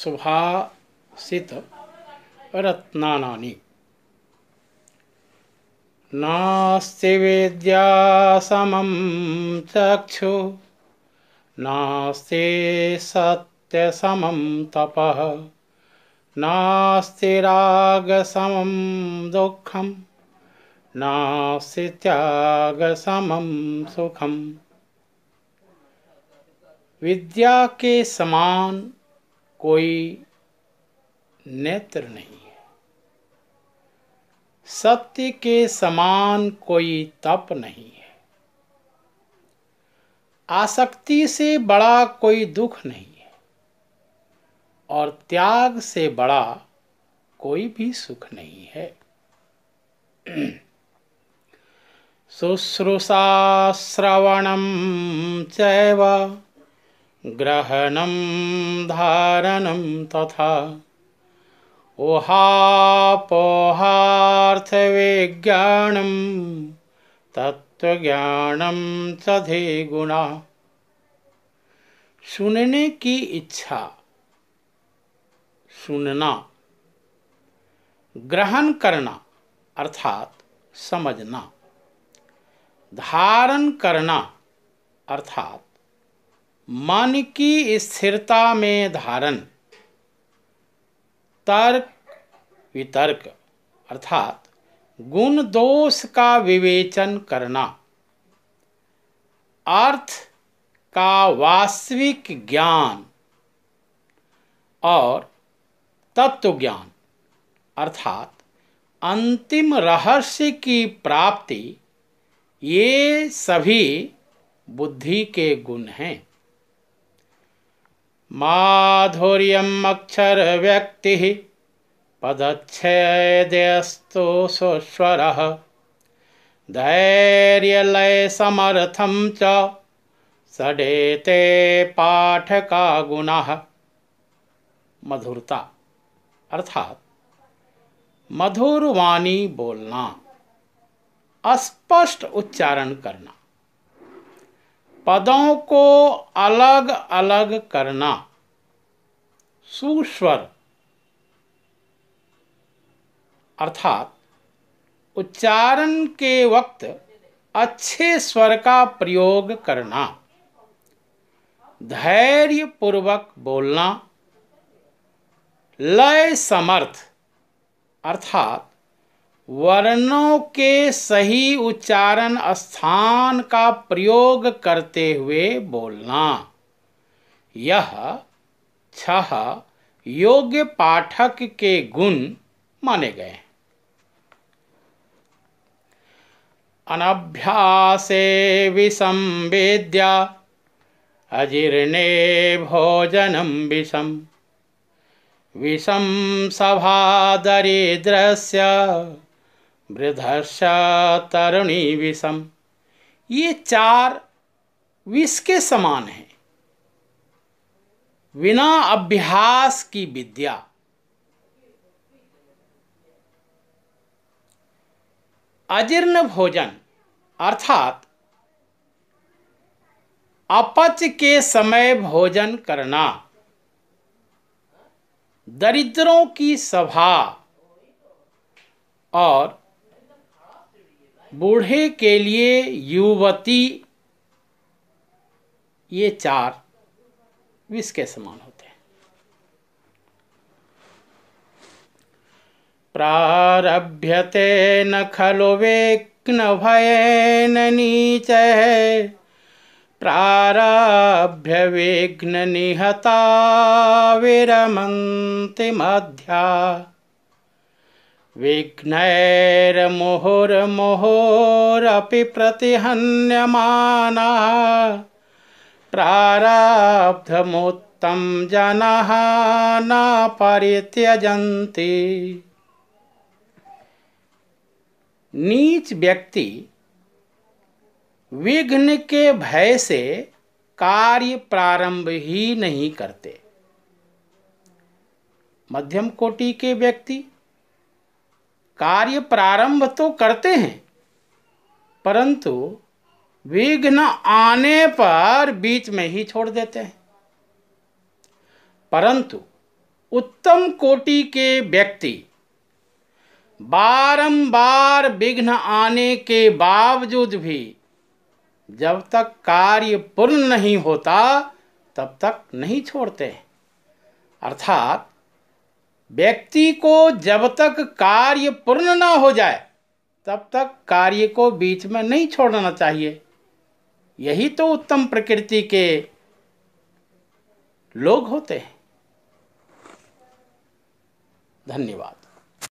सुभाषित रत्नानि नास्ति विद्या समं चक्षु नास्ति सत्यसमं तपः नास्ति रागसमं दुःखं नास्ति त्यागसमं सुखम् विद्या के समान कोई नेत्र नहीं है सत्य के समान कोई तप नहीं है आसक्ति से बड़ा कोई दुख नहीं है और त्याग से बड़ा कोई भी सुख नहीं है शुश्रूषा श्रवण चैव ग्रहणम धारणम तथा तत्व तत्वज्ञानं सधे गुणा सुनने की इच्छा सुनना ग्रहण करना अर्थात समझना धारण करना अर्थात मन की स्थिरता में धारण तर्क वितर्क अर्थात गुण दोष का विवेचन करना अर्थ का वास्तविक ज्ञान और तत्व ज्ञान अर्थात अंतिम रहस्य की प्राप्ति ये सभी बुद्धि के गुण हैं माधुर्यमक्षरव्यक्तिः सुस्वर धैर्यलय समर्थम च सडेते पाठका गुना मधुरता अर्थात मधुर वाणी बोलना अस्पष्ट उच्चारण करना पदों को अलग अलग करना सुस्वर अर्थात उच्चारण के वक्त अच्छे स्वर का प्रयोग करना धैर्य पूर्वक बोलना लय समर्थ अर्थात वर्णों के सही उच्चारण स्थान का प्रयोग करते हुए बोलना यह छह योग्य पाठक के गुण माने गए अनभ्यासे विसंवेद्या अजीर्णे भोजनम विषम विषम सभा दरिद्रश्य वृधर्षा तरुणी विषम ये चार विष के समान है बिना अभ्यास की विद्या अजीर्ण भोजन अर्थात अपच के समय भोजन करना दरिद्रों की सभा और बूढ़े के लिए युवती ये चार विष के समान होते हैं प्रारभ्यते न खलो वेक्न भय नीच प्रारभ्य विघ्न निहता विरमंति मध्या विघ्नैर्मुहुर्मुहुरपि प्रतिहन्यमाना प्रारब्धमुत्तं जनः न परित्यजन्ति नीच व्यक्ति विघ्न के भय से कार्य प्रारंभ ही नहीं करते मध्यम कोटि के व्यक्ति कार्य प्रारंभ तो करते हैं परंतु विघ्न आने पर बीच में ही छोड़ देते हैं परंतु उत्तम कोटि के व्यक्ति बारंबार विघ्न आने के बावजूद भी जब तक कार्य पूर्ण नहीं होता तब तक नहीं छोड़ते अर्थात व्यक्ति को जब तक कार्य पूर्ण ना हो जाए तब तक कार्य को बीच में नहीं छोड़ना चाहिए यही तो उत्तम प्रकृति के लोग होते हैं धन्यवाद